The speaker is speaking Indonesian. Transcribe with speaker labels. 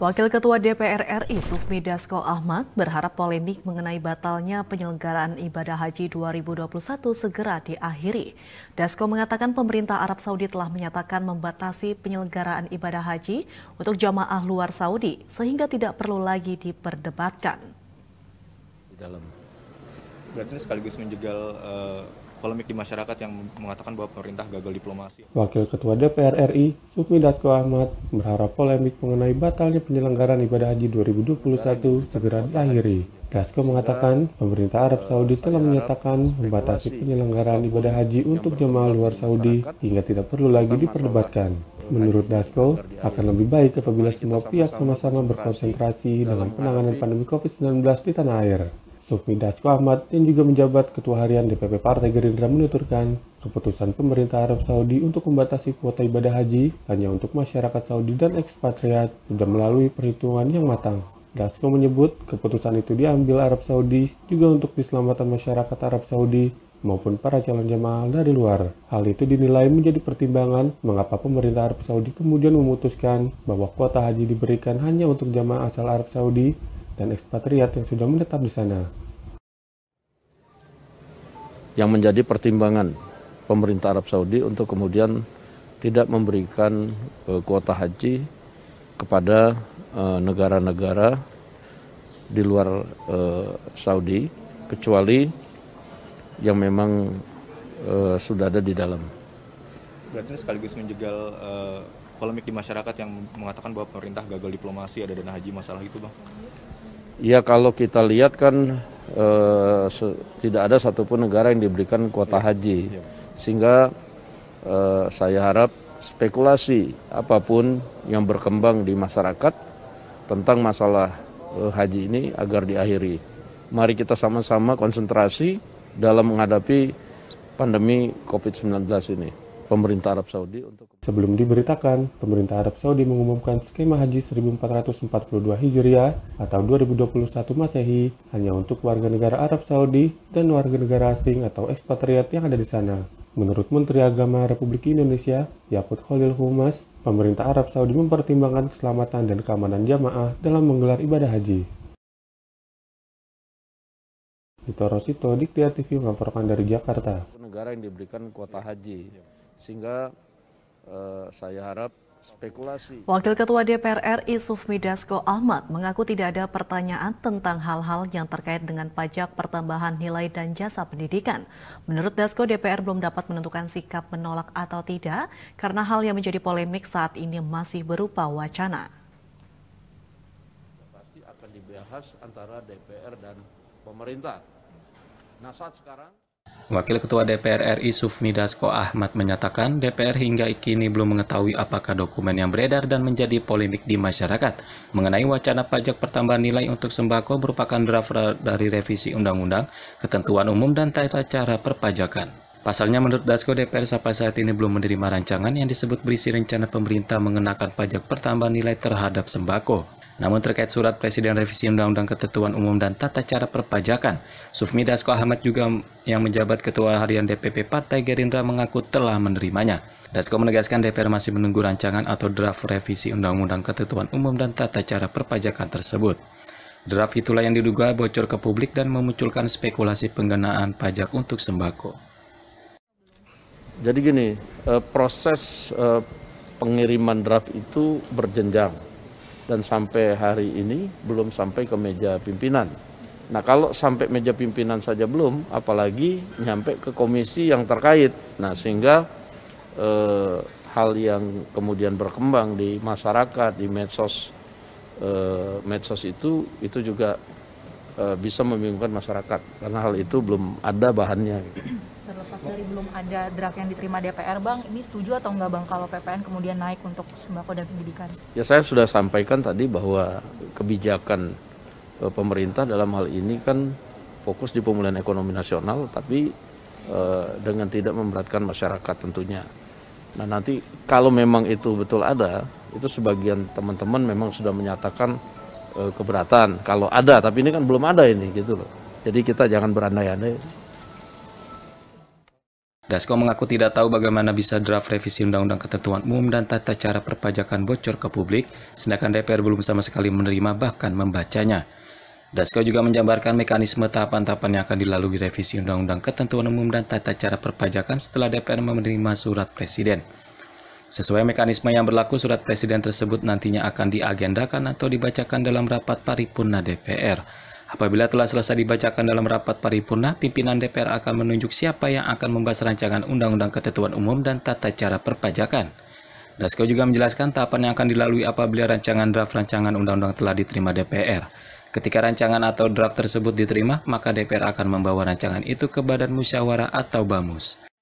Speaker 1: Wakil Ketua DPR RI Sufmi Dasko Ahmad berharap polemik mengenai batalnya penyelenggaraan ibadah haji 2021 segera diakhiri. Dasko mengatakan pemerintah Arab Saudi telah menyatakan membatasi penyelenggaraan ibadah haji untuk jamaah luar Saudi sehingga tidak perlu lagi diperdebatkan.
Speaker 2: Di dalam
Speaker 3: berarti sekaligus menjegal uh, polemik di masyarakat yang mengatakan bahwa pemerintah gagal diplomasi. Wakil Ketua DPR RI, Sufmi Dasko Ahmad, berharap polemik mengenai batalnya penyelenggaraan ibadah haji 2021 segera diakhiri. Dasko mengatakan, pemerintah Arab eh, Saudi telah menyatakan membatasi penyelenggaraan ibadah haji untuk jemaah luar Saudi hingga tidak perlu lagi diperdebatkan. Menurut Dasko, akan lebih baik apabila semua pihak sama-sama berkonsentrasi dalam penanganan pandemi COVID-19 di tanah air. Sufmi Dasko Ahmad yang juga menjabat Ketua Harian DPP Partai Gerindra menuturkan keputusan pemerintah Arab Saudi untuk membatasi kuota ibadah haji hanya untuk masyarakat Saudi dan ekspatriat sudah melalui perhitungan yang matang. Dasko menyebut keputusan itu diambil Arab Saudi juga untuk keselamatan masyarakat Arab Saudi maupun para calon jemaah dari luar. Hal itu dinilai menjadi pertimbangan mengapa pemerintah Arab Saudi kemudian memutuskan bahwa kuota haji diberikan hanya untuk jemaah asal Arab Saudi dan ekspatriat yang sudah menetap di sana
Speaker 2: yang menjadi pertimbangan pemerintah Arab Saudi untuk kemudian tidak memberikan uh, kuota haji kepada eh, negara-negara uh, di luar uh, Saudi kecuali yang memang uh, sudah ada di dalam.
Speaker 3: Berarti ini sekaligus menjegal uh, polemik di masyarakat yang mengatakan bahwa pemerintah gagal diplomasi ada dana haji masalah itu, Bang.
Speaker 2: Ya kalau kita lihat kan eh, tidak ada satupun negara yang diberikan kuota iya. haji. Iya. Sehingga eh, saya harap spekulasi apapun yang berkembang di masyarakat tentang masalah eh, haji ini agar diakhiri. Mari kita sama-sama konsentrasi dalam menghadapi pandemi COVID-19 ini pemerintah Arab Saudi untuk
Speaker 3: Sebelum diberitakan, pemerintah Arab Saudi mengumumkan skema haji 1442 Hijriah atau 2021 Masehi hanya untuk warga negara Arab Saudi dan warga negara asing atau ekspatriat yang ada di sana. Menurut Menteri Agama Republik Indonesia, Yakut Khalil Humas, pemerintah Arab Saudi mempertimbangkan keselamatan dan keamanan jamaah dalam menggelar ibadah haji. Itu Rosito, Diktia TV melaporkan dari Jakarta.
Speaker 2: Negara yang diberikan kuota haji. Sehingga eh, saya harap spekulasi. Wakil
Speaker 1: Ketua DPR RI Sufmi Dasko Ahmad mengaku tidak ada pertanyaan tentang hal-hal yang terkait dengan pajak pertambahan nilai dan jasa pendidikan. Menurut Dasko, DPR belum dapat menentukan sikap menolak atau tidak karena hal yang menjadi polemik saat ini masih berupa wacana.
Speaker 2: Pasti akan dibahas antara DPR dan pemerintah. Nah saat sekarang
Speaker 1: Wakil Ketua DPR RI Sufmi Dasko Ahmad menyatakan DPR hingga kini belum mengetahui apakah dokumen yang beredar dan menjadi polemik di masyarakat mengenai wacana pajak pertambahan nilai untuk sembako merupakan draft dari revisi undang-undang, ketentuan umum dan tata cara perpajakan. Pasalnya menurut Dasko DPR sampai saat ini belum menerima rancangan yang disebut berisi rencana pemerintah mengenakan pajak pertambahan nilai terhadap sembako. Namun terkait surat Presiden Revisi Undang-Undang Ketentuan Umum dan Tata Cara Perpajakan, Sufmi Dasko Ahmad juga yang menjabat Ketua Harian DPP Partai Gerindra mengaku telah menerimanya. Dasko menegaskan DPR masih menunggu rancangan atau draft revisi Undang-Undang Ketentuan Umum dan Tata Cara Perpajakan tersebut. Draft itulah yang diduga bocor ke publik dan memunculkan spekulasi pengenaan pajak untuk sembako.
Speaker 2: Jadi gini, eh, proses eh, pengiriman draft itu berjenjang dan sampai hari ini belum sampai ke meja pimpinan. Nah kalau sampai meja pimpinan saja belum, apalagi nyampe ke komisi yang terkait. Nah sehingga e, hal yang kemudian berkembang di masyarakat, di medsos, e, medsos itu itu juga e, bisa membingungkan masyarakat karena hal itu belum ada bahannya
Speaker 1: dari belum ada draft yang diterima DPR Bang, ini setuju atau enggak Bang kalau PPN kemudian naik untuk sembako dan pendidikan?
Speaker 2: Ya saya sudah sampaikan tadi bahwa kebijakan eh, pemerintah dalam hal ini kan fokus di pemulihan ekonomi nasional tapi eh, dengan tidak memberatkan masyarakat tentunya. Nah nanti kalau memang itu betul ada, itu sebagian teman-teman memang sudah menyatakan eh, keberatan. Kalau ada, tapi ini kan belum ada ini gitu loh. Jadi kita
Speaker 1: jangan berandai-andai. Dasko mengaku tidak tahu bagaimana bisa draft revisi Undang-Undang Ketentuan Umum dan Tata Cara Perpajakan bocor ke publik, sedangkan DPR belum sama sekali menerima bahkan membacanya. Dasko juga menjabarkan mekanisme tahapan-tahapan yang akan dilalui revisi Undang-Undang Ketentuan Umum dan Tata Cara Perpajakan setelah DPR menerima surat Presiden. Sesuai mekanisme yang berlaku, surat Presiden tersebut nantinya akan diagendakan atau dibacakan dalam rapat paripurna DPR. Apabila telah selesai dibacakan dalam rapat paripurna, pimpinan DPR akan menunjuk siapa yang akan membahas rancangan Undang-Undang Ketentuan Umum dan Tata Cara Perpajakan. Dasko juga menjelaskan tahapan yang akan dilalui apabila rancangan draft rancangan undang-undang telah diterima DPR. Ketika rancangan atau draft tersebut diterima, maka DPR akan membawa rancangan itu ke Badan Musyawarah atau BAMUS.